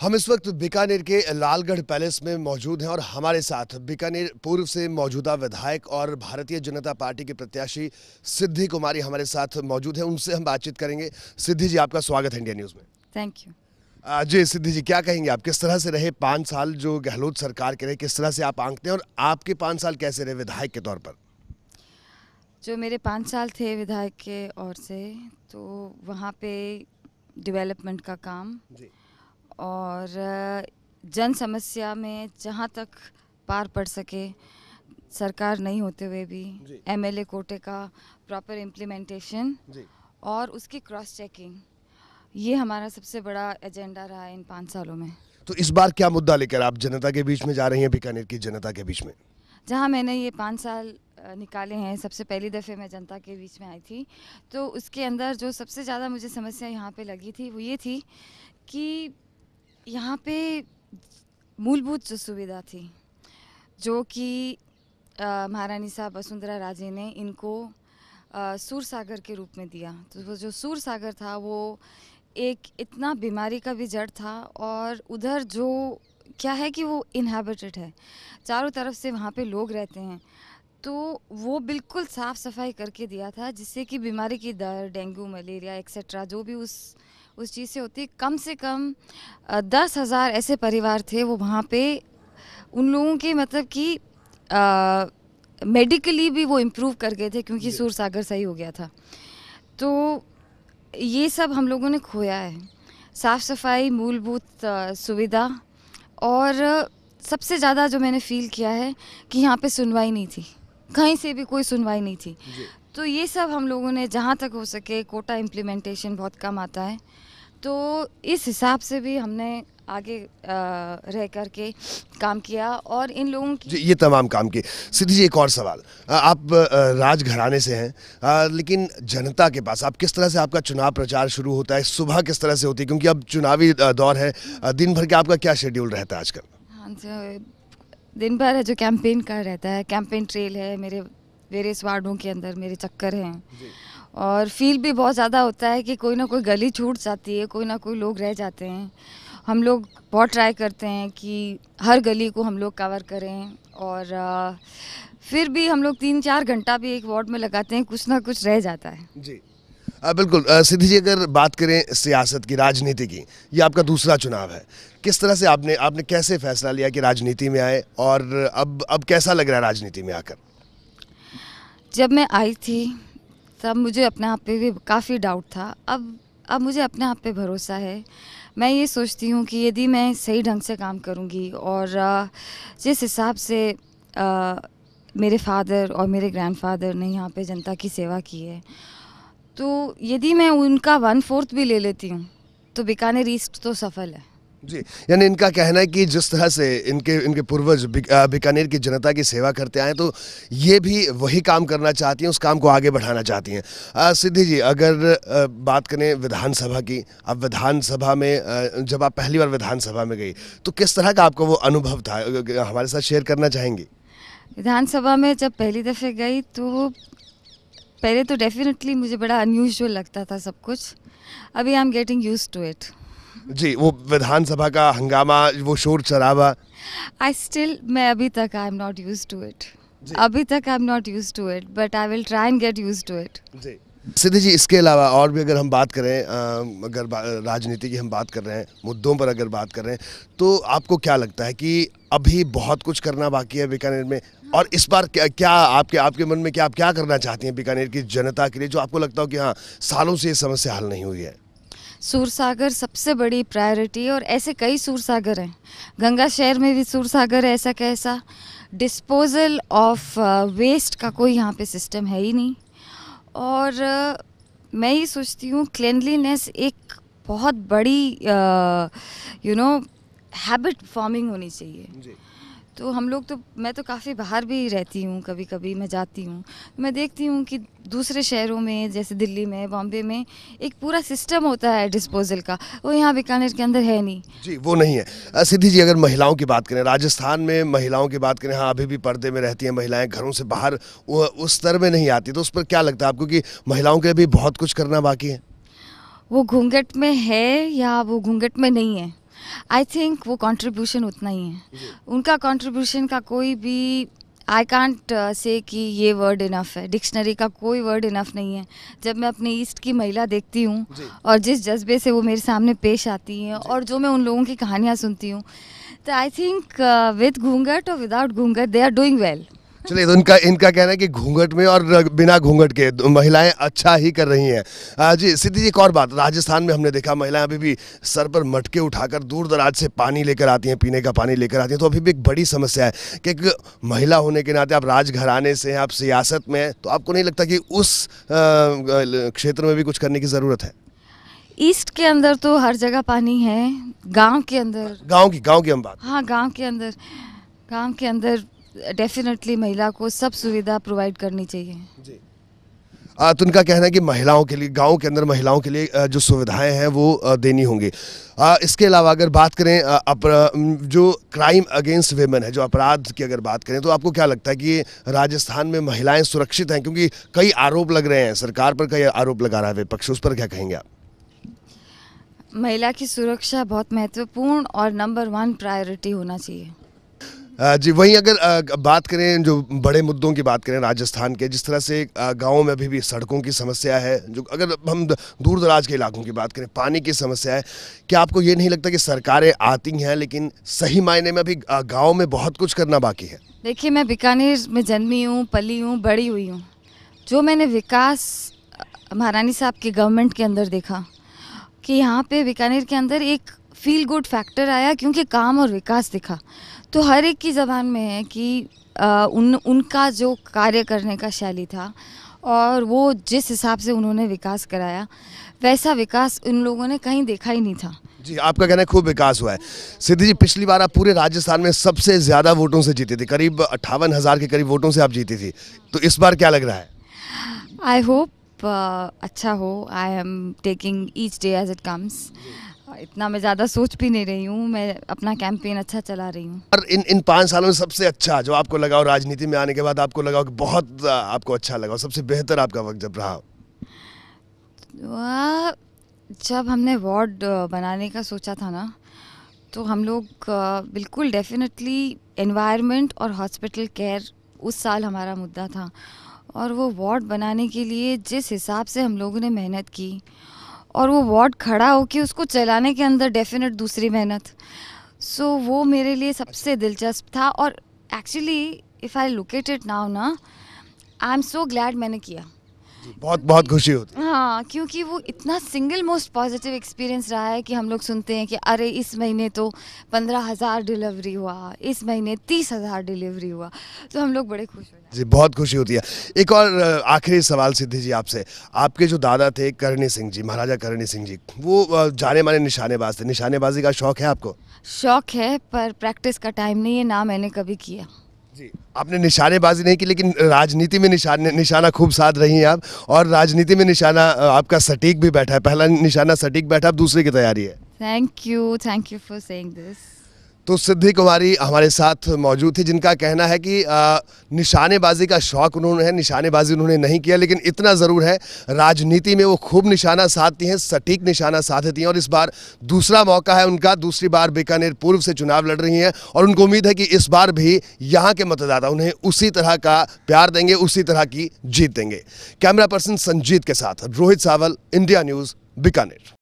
हम इस वक्त बीकानेर के लालगढ़ पैलेस में मौजूद हैं और हमारे साथ बीकानेर पूर्व से मौजूदा विधायक और भारतीय जनता पार्टी के प्रत्याशी सिद्धि कुमारी हमारे साथ मौजूद हैं उनसे हम बातचीत करेंगे सिद्धि जी आपका स्वागत है इंडिया न्यूज़ में थैंक यू जी सिद्धि जी क्या कहेंगे आप किस तरह से रहे पाँच साल जो गहलोत सरकार के रहे किस तरह से आप आंकते हैं और आपके पाँच साल कैसे रहे विधायक के तौर पर जो मेरे पाँच साल थे विधायक के और से तो वहाँ पे डेवलपमेंट का काम जी और जन समस्या में जहाँ तक पार पड़ सके सरकार नहीं होते हुए भी एमएलए कोटे का प्रॉपर इम्प्लीमेंटेशन और उसकी क्रॉस चेकिंग ये हमारा सबसे बड़ा एजेंडा रहा है इन पाँच सालों में तो इस बार क्या मुद्दा लेकर आप जनता के बीच में जा रही हैं बीकानेर की जनता के बीच में जहाँ मैंने ये पाँच साल निकाले हैं सबसे पहली दफ़े मैं जनता के बीच में आई थी तो उसके अंदर जो सबसे ज़्यादा मुझे समस्या यहाँ पे लगी थी वो ये थी कि यहाँ पे मूलभूत जो सुविधा थी जो कि महारानी साहब वसुंधरा राजे ने इनको सूर सागर के रूप में दिया तो वो जो सूर सागर था वो एक इतना बीमारी का भी जड़ था और उधर जो क्या है कि वो इनहेबिटेड है चारों तरफ से वहाँ पे लोग रहते हैं तो वो बिल्कुल साफ़ सफाई करके दिया था जिससे कि बीमारी की दर डेंगू मलेरिया एक्सेट्रा जो भी उस उस चीज़ से होती कम से कम दस हज़ार ऐसे परिवार थे वो वहाँ पे उन लोगों के मतलब कि मेडिकली भी वो इम्प्रूव कर गए थे क्योंकि सूर सागर सही हो गया था तो ये सब हम लोगों ने खोया है साफ़ सफाई मूलभूत सुविधा और सबसे ज़्यादा जो मैंने फील किया है कि यहाँ पे सुनवाई नहीं थी कहीं से भी कोई सुनवाई नहीं थी तो ये सब हम लोगों ने जहाँ तक हो सके कोटा इम्प्लीमेंटेशन बहुत कम आता है तो इस हिसाब से भी हमने आगे रह कर के काम किया और इन लोगों की ये तमाम काम किए सिद्धि जी एक और सवाल आप राज घराने से हैं लेकिन जनता के पास आप किस तरह से आपका चुनाव प्रचार शुरू होता है सुबह किस तरह से होती है क्योंकि अब चुनावी दौर है दिन भर के आपका क्या शेड्यूल रहता है आजकल हाँ दिन भर है जो कैंपेन का रहता है कैंपेन ट्रेल है मेरे वेरियस वार्डों के अंदर मेरे चक्कर हैं और फील भी बहुत ज़्यादा होता है कि कोई ना कोई गली छूट जाती है कोई ना कोई लोग रह जाते हैं हम लोग बहुत ट्राई करते हैं कि हर गली को हम लोग कवर करें और फिर भी हम लोग तीन चार घंटा भी एक वार्ड में लगाते हैं कुछ ना कुछ रह जाता है जी आ, बिल्कुल सिद्धि जी अगर बात करें सियासत की राजनीति की ये आपका दूसरा चुनाव है किस तरह से आपने आपने कैसे फैसला लिया कि राजनीति में आए और अब अब कैसा लग रहा है राजनीति में आकर जब मैं आई थी तब मुझे अपने आप पे भी काफ़ी डाउट था अब अब मुझे अपने आप पे भरोसा है मैं ये सोचती हूँ कि यदि मैं सही ढंग से काम करूँगी और जिस हिसाब से आ, मेरे फादर और मेरे ग्रैंडफादर ने यहाँ पे जनता की सेवा की है तो यदि मैं उनका वन फोर्थ भी ले लेती हूँ तो बीकानेर ईस्ट तो सफल है जी यानी इनका कहना है कि जिस तरह से इनके इनके पूर्वज बीकानेर की जनता की सेवा करते आए तो ये भी वही काम करना चाहती हैं उस काम को आगे बढ़ाना चाहती हैं सिद्धि जी अगर बात करें विधानसभा की अब विधानसभा में जब आप पहली बार विधानसभा में गई तो किस तरह का आपको वो अनुभव था हमारे साथ शेयर करना चाहेंगी विधानसभा में जब पहली दफ़े गई तो पहले तो डेफिनेटली मुझे बड़ा अनयूजल लगता था सब कुछ अभी I am getting used to it जी वो विधानसभा का हंगामा वो शोर शराबा आई स्टिल मैं अभी तक I am not used to it अभी तक I am not used to it but I will try and get used to it जी सिद्धि जी इसके अलावा और भी अगर हम बात करें अगर राजनीति की हम बात कर रहे हैं मुद्दों पर अगर बात कर रहे हैं तो आपको क्या लगता है कि अभी बहुत कुछ करना बाकी है बीकानेर में और इस बार क्या, क्या आपके आपके मन में क्या आप क्या करना चाहती हैं बीकानेर की जनता के लिए जो आपको लगता हो कि हाँ सालों से ये समस्या हल नहीं हुई है सूरसागर सबसे बड़ी प्रायोरिटी है और ऐसे कई सूरसागर हैं गंगा शहर में भी सूरसागर है ऐसा कैसा डिस्पोजल ऑफ वेस्ट का कोई यहाँ पे सिस्टम है ही नहीं और uh, मैं ये सोचती हूँ क्लिनलीनेस एक बहुत बड़ी यू नो हैबिट फॉर्मिंग होनी चाहिए तो हम लोग तो मैं तो काफ़ी बाहर भी रहती हूँ कभी कभी मैं जाती हूँ मैं देखती हूँ कि दूसरे शहरों में जैसे दिल्ली में बॉम्बे में एक पूरा सिस्टम होता है डिस्पोजल का वो यहाँ बीकानेर के अंदर है नहीं जी वो नहीं है सिद्धि जी अगर महिलाओं की बात करें राजस्थान में महिलाओं की बात करें हाँ अभी भी पर्दे में रहती हैं महिलाएँ घरों से बाहर उस स्तर में नहीं आती तो उस पर क्या लगता है आपको कि महिलाओं के अभी बहुत कुछ करना बाकी है वो घूंघट में है या वो घूंघट में नहीं है आई थिंक वो कंट्रीब्यूशन उतना ही है उनका कंट्रीब्यूशन का कोई भी आई कांट से कि ये वर्ड इनफ है डिक्शनरी का कोई वर्ड इनफ नहीं है जब मैं अपने ईस्ट की महिला देखती हूँ और जिस जज्बे से वो मेरे सामने पेश आती हैं और जो मैं उन लोगों की कहानियाँ सुनती हूँ तो आई थिंक विद घूंघट और विदाउट घूंघट दे आर डूइंग वेल चलिए तो इनका इनका कहना है कि घूंघट में और बिना घूंघट के महिलाएं अच्छा ही कर रही हैं जी सिद्धि जी एक और बात राजस्थान में हमने देखा महिलाएं अभी भी सर पर मटके उठाकर दूर दराज से पानी लेकर आती हैं पीने का पानी लेकर आती हैं तो अभी भी एक बड़ी समस्या है कि एक महिला होने के नाते आप राजघराने से हैं आप सियासत में हैं तो आपको नहीं लगता कि उस क्षेत्र में भी कुछ करने की ज़रूरत है ईस्ट के अंदर तो हर जगह पानी है गांव के अंदर गांव की गांव की हम बात हाँ गांव के अंदर गांव के अंदर डेफिनेटली महिला को सब सुविधा प्रोवाइड करनी चाहिए जी आ, तो उनका कहना है कि महिलाओं के लिए गांव के अंदर महिलाओं के लिए जो सुविधाएं हैं वो देनी होंगी इसके अलावा अगर बात करें अपर, जो क्राइम अगेंस्ट वेमेन है जो अपराध की अगर बात करें तो आपको क्या लगता है कि राजस्थान में महिलाएं सुरक्षित हैं क्योंकि कई आरोप लग रहे हैं सरकार पर कई आरोप लगा रहा है विपक्ष उस पर क्या कहेंगे आप महिला की सुरक्षा बहुत महत्वपूर्ण और नंबर वन प्रायोरिटी होना चाहिए जी वहीं अगर बात करें जो बड़े मुद्दों की बात करें राजस्थान के जिस तरह से गाँव में अभी भी सड़कों की समस्या है जो अगर हम दूर दराज के इलाकों की बात करें पानी की समस्या है क्या आपको ये नहीं लगता कि सरकारें आती हैं लेकिन सही मायने में अभी गाँव में बहुत कुछ करना बाकी है देखिए मैं बीकानेर में जन्मी हूँ पली हूँ बड़ी हुई हूँ जो मैंने विकास महारानी साहब की गवर्नमेंट के अंदर देखा कि यहाँ पे बीकानेर के अंदर एक फील गुड फैक्टर आया क्योंकि काम और विकास दिखा तो हर एक की ज़बान में है कि आ, उन उनका जो कार्य करने का शैली था और वो जिस हिसाब से उन्होंने विकास कराया वैसा विकास उन लोगों ने कहीं देखा ही नहीं था जी आपका कहना है खूब विकास हुआ है सिद्धि जी पिछली बार आप पूरे राजस्थान में सबसे ज़्यादा वोटों से जीती थी करीब अट्ठावन हज़ार के करीब वोटों से आप जीती थी तो इस बार क्या लग रहा है आई होप अच्छा हो I am taking each day as it comes इतना मैं ज़्यादा सोच भी नहीं रही हूँ मैं अपना कैंपेन अच्छा चला रही हूँ और इन इन पाँच सालों में सबसे अच्छा जो आपको लगा राजनीति में आने के बाद आपको लगा कि बहुत आपको अच्छा लगा सबसे बेहतर आपका वक्त जब रहा हो जब हमने वार्ड बनाने का सोचा था ना तो हम लोग बिल्कुल डेफिनेटली एनवायरनमेंट और हॉस्पिटल केयर उस साल हमारा मुद्दा था और वो वार्ड बनाने के लिए जिस हिसाब से हम लोगों ने मेहनत की और वो वार्ड खड़ा हो कि उसको चलाने के अंदर डेफिनेट दूसरी मेहनत सो so, वो मेरे लिए सबसे दिलचस्प था और actually if I located it now ना आई एम सो ग्लैड मैंने किया बहुत बहुत खुशी होती है हाँ क्योंकि वो इतना सिंगल मोस्ट पॉजिटिव एक्सपीरियंस रहा है कि हम लोग सुनते हैं कि अरे इस महीने तो पंद्रह हज़ार डिलीवरी हुआ इस महीने तीस हज़ार डिलीवरी हुआ तो हम लोग बड़े खुश हो जी बहुत खुशी होती है एक और आखिरी सवाल सिद्धि जी आपसे आपके जो दादा थे करणी सिंह जी महाराजा करणी सिंह जी वो जाने माने निशानेबाज थे निशानेबाजी का शौक है आपको शौक है पर प्रैक्टिस का टाइम नहीं है ना मैंने कभी किया जी आपने निशानेबाजी नहीं की लेकिन राजनीति में निशान निशाना खूब साध रही हैं आप और राजनीति में निशाना आपका सटीक भी बैठा है पहला निशाना सटीक बैठा आप दूसरे की तैयारी है thank you thank you for saying this तो सिद्धि कुमारी हमारे साथ मौजूद थी जिनका कहना है कि निशानेबाजी का शौक उन्होंने है निशानेबाजी उन्होंने नहीं किया लेकिन इतना ज़रूर है राजनीति में वो खूब निशाना साधती हैं सटीक निशाना साधती हैं और इस बार दूसरा मौका है उनका दूसरी बार बीकानेर पूर्व से चुनाव लड़ रही हैं और उनको उम्मीद है कि इस बार भी यहाँ के मतदाता उन्हें उसी तरह का प्यार देंगे उसी तरह की जीत देंगे कैमरा पर्सन संजीत के साथ रोहित सावल इंडिया न्यूज़ बीकानेर